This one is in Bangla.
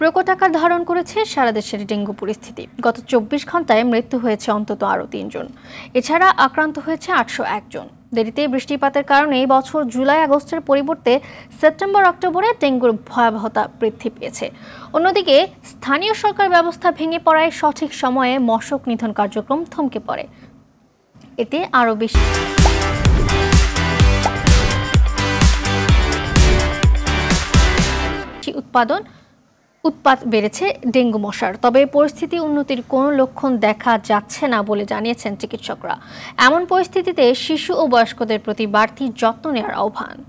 প্রকট আকার ধারণ করেছে সারা দেশের ডেঙ্গু পরিস্থিতি গত চব্বিশ ঘন্টায় মৃত্যু হয়েছে অন্তত আরও তিনজন এছাড়া আক্রান্ত হয়েছে আটশো একজন দেরিতে বৃষ্টিপাতের কারণে বছর জুলাই আগস্টের পরিবর্তে সেপ্টেম্বর অক্টোবরে ডেঙ্গুর ভয়াবহতা বৃদ্ধি পেয়েছে অন্যদিকে স্থানীয় সরকার ব্যবস্থা ভেঙে পড়ায় সঠিক সময়ে মশক নিধন কার্যক্রম থমকে পড়ে এতে আরও বেশি উৎপাদন উৎপাত বেড়েছে ডেঙ্গু মশার তবে পরিস্থিতি উন্নতির কোনো লক্ষণ দেখা যাচ্ছে না বলে জানিয়েছেন চিকিৎসকরা এমন পরিস্থিতিতে শিশু ও বয়স্কদের প্রতি বাড়তি যত্ন নেওয়ার আহ্বান